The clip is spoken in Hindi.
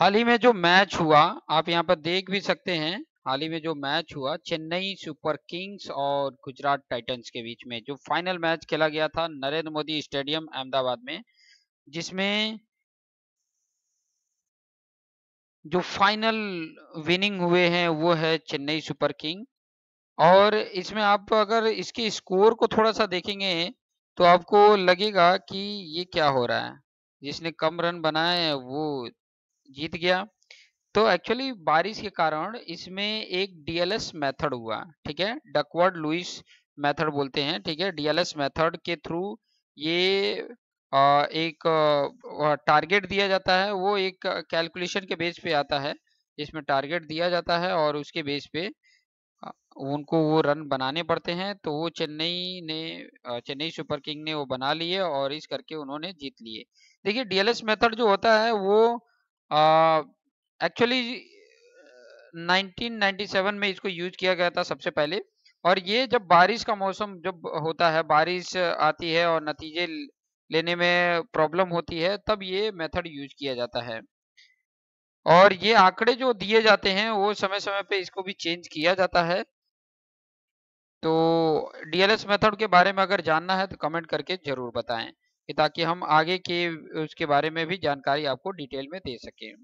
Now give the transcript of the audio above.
हाल ही में जो मैच हुआ आप यहाँ पर देख भी सकते हैं हाल ही में जो मैच हुआ चेन्नई सुपर किंग्स और गुजरात टाइटंस के बीच में जो फाइनल मैच खेला गया था नरेंद्र मोदी स्टेडियम अहमदाबाद में जिसमें जो फाइनल विनिंग हुए हैं वो है चेन्नई सुपर किंग और इसमें आप अगर इसके स्कोर को थोड़ा सा देखेंगे तो आपको लगेगा कि ये क्या हो रहा है जिसने कम रन बनाए हैं वो जीत गया तो एक्चुअली बारिश के कारण इसमें एक डीएलएस मेथड हुआ ठीक है डकवर्ड लुइस मेथड बोलते हैं ठीक है डीएलएस मेथड के थ्रू ये एक टारगेट दिया जाता है वो एक कैलकुलेशन के बेस पे आता है जिसमें टारगेट दिया जाता है और उसके बेस पे उनको वो रन बनाने पड़ते हैं तो वो चेन्नई ने चेन्नई सुपर किंग ने वो बना लिए और इस करके उन्होंने जीत लिए देखिए डीएलएस मेथड जो होता है वो एक्चुअली uh, 1997 में इसको यूज किया गया था सबसे पहले और ये जब बारिश का मौसम जब होता है बारिश आती है और नतीजे लेने में प्रॉब्लम होती है तब ये मेथड यूज किया जाता है और ये आंकड़े जो दिए जाते हैं वो समय समय पे इसको भी चेंज किया जाता है तो डीएलएस मेथड के बारे में अगर जानना है तो कमेंट करके जरूर बताएं ताकि हम आगे के उसके बारे में भी जानकारी आपको डिटेल में दे सकें